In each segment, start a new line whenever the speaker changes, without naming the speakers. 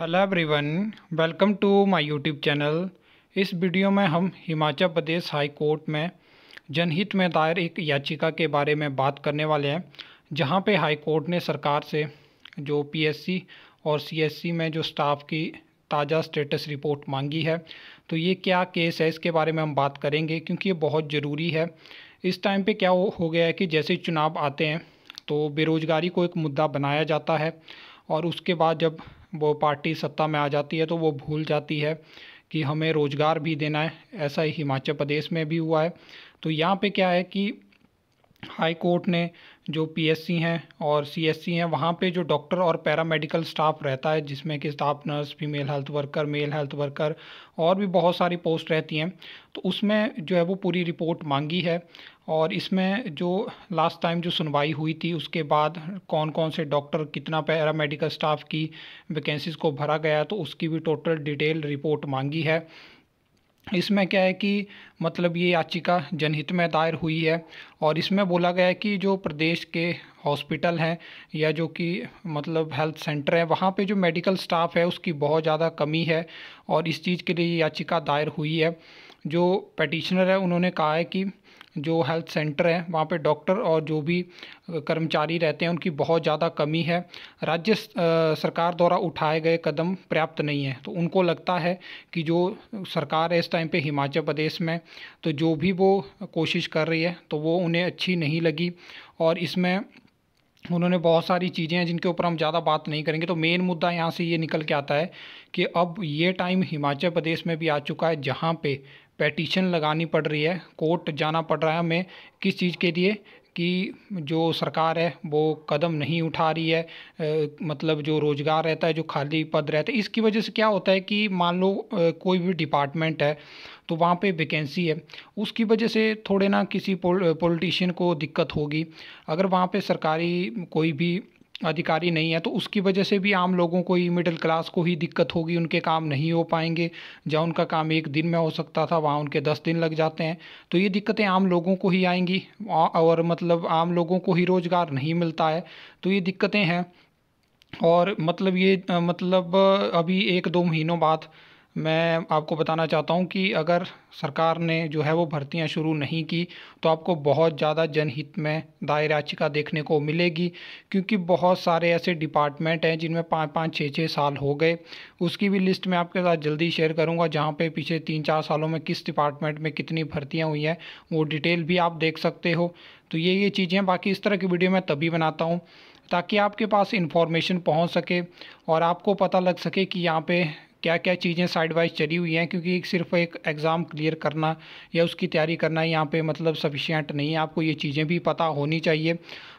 hello everyone welcome to my YouTube channel इस वीडियो में हम हिमाचल प्रदेश हाई कोर्ट में जनहित में दायर एक याचिका के बारे में बात करने वाले हैं जहां पे हाई कोर्ट ने सरकार से जो पीएससी और सीएससी में जो स्टाफ की ताज़ा स्टेटस रिपोर्ट मांगी है तो ये क्या केस है इसके बारे में हम बात करेंगे क्योंकि ये बहुत ज़रूरी है इस टाइम पर क्या हो गया है कि जैसे चुनाव आते हैं तो बेरोज़गारी को एक मुद्दा बनाया जाता है और उसके बाद जब वो पार्टी सत्ता में आ जाती है तो वो भूल जाती है कि हमें रोज़गार भी देना है ऐसा ही हिमाचल प्रदेश में भी हुआ है तो यहाँ पे क्या है कि हाई कोर्ट ने जो पीएससी हैं और सीएससी हैं वहाँ पे जो डॉक्टर और पैरामेडिकल स्टाफ रहता है जिसमें कि staff nurse female health worker male health worker और भी बहुत सारी पोस्ट रहती हैं तो उसमें जो है वो पूरी रिपोर्ट मांगी है और इसमें जो लास्ट टाइम जो सुनवाई हुई थी उसके बाद कौन कौन से डॉक्टर कितना पैरामेडिकल स्टाफ की वैकेंसीज़ को भरा गया तो उसकी भी टोटल डिटेल रिपोर्ट मांगी है इसमें क्या है कि मतलब ये याचिका जनहित में दायर हुई है और इसमें बोला गया है कि जो प्रदेश के हॉस्पिटल हैं या जो कि मतलब हेल्थ सेंटर है वहाँ पे जो मेडिकल स्टाफ है उसकी बहुत ज़्यादा कमी है और इस चीज़ के लिए ये याचिका दायर हुई है जो पटिशनर है उन्होंने कहा है कि जो हेल्थ सेंटर है वहाँ पे डॉक्टर और जो भी कर्मचारी रहते हैं उनकी बहुत ज़्यादा कमी है राज्य सरकार द्वारा उठाए गए कदम पर्याप्त नहीं है तो उनको लगता है कि जो सरकार है इस टाइम पे हिमाचल प्रदेश में तो जो भी वो कोशिश कर रही है तो वो उन्हें अच्छी नहीं लगी और इसमें उन्होंने बहुत सारी चीज़ें हैं जिनके ऊपर हम ज़्यादा बात नहीं करेंगे तो मेन मुद्दा यहाँ से ये निकल के आता है कि अब ये टाइम हिमाचल प्रदेश में भी आ चुका है जहाँ पे पेटिशन लगानी पड़ रही है कोर्ट जाना पड़ रहा है हमें किस चीज़ के लिए कि जो सरकार है वो कदम नहीं उठा रही है आ, मतलब जो रोज़गार रहता है जो खाली पद रहता है इसकी वजह से क्या होता है कि मान लो कोई भी डिपार्टमेंट है तो वहाँ पे वैकेंसी है उसकी वजह से थोड़े ना किसी पॉलिटिशियन को दिक्कत होगी अगर वहाँ पे सरकारी कोई भी अधिकारी नहीं है तो उसकी वजह से भी आम लोगों को ही मिडिल क्लास को ही दिक्कत होगी उनके काम नहीं हो पाएंगे जहाँ उनका काम एक दिन में हो सकता था वहाँ उनके दस दिन लग जाते हैं तो ये दिक्कतें आम लोगों को ही आएंगी और मतलब आम लोगों को ही रोज़गार नहीं मिलता है तो ये दिक्कतें हैं और मतलब ये मतलब अभी एक दो महीनों बाद मैं आपको बताना चाहता हूँ कि अगर सरकार ने जो है वो भर्तियाँ शुरू नहीं की तो आपको बहुत ज़्यादा जनहित में दायर याचिका देखने को मिलेगी क्योंकि बहुत सारे ऐसे डिपार्टमेंट हैं जिनमें पाँच पाँच छः छः साल हो गए उसकी भी लिस्ट मैं आपके साथ जल्दी शेयर करूँगा जहाँ पे पिछले तीन चार सालों में किस डिपार्टमेंट में कितनी भर्तियाँ हुई हैं वो डिटेल भी आप देख सकते हो तो ये ये चीज़ें बाकी इस तरह की वीडियो मैं तभी बनाता हूँ ताकि आपके पास इन्फॉर्मेशन पहुंच सके और आपको पता लग सके कि यहाँ पे क्या क्या चीज़ें साइड वाइज चली हुई हैं क्योंकि सिर्फ एक एग्ज़ाम क्लियर करना या उसकी तैयारी करना यहाँ पे मतलब सफिशियंट नहीं है आपको ये चीज़ें भी पता होनी चाहिए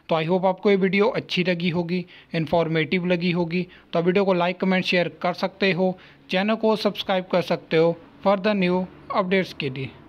तो आई होप आपको ये वीडियो अच्छी लगी होगी इन्फॉर्मेटिव लगी होगी तो वीडियो को लाइक कमेंट शेयर कर सकते हो चैनल को सब्सक्राइब कर सकते हो फॉर द न्यू अपडेट्स के लिए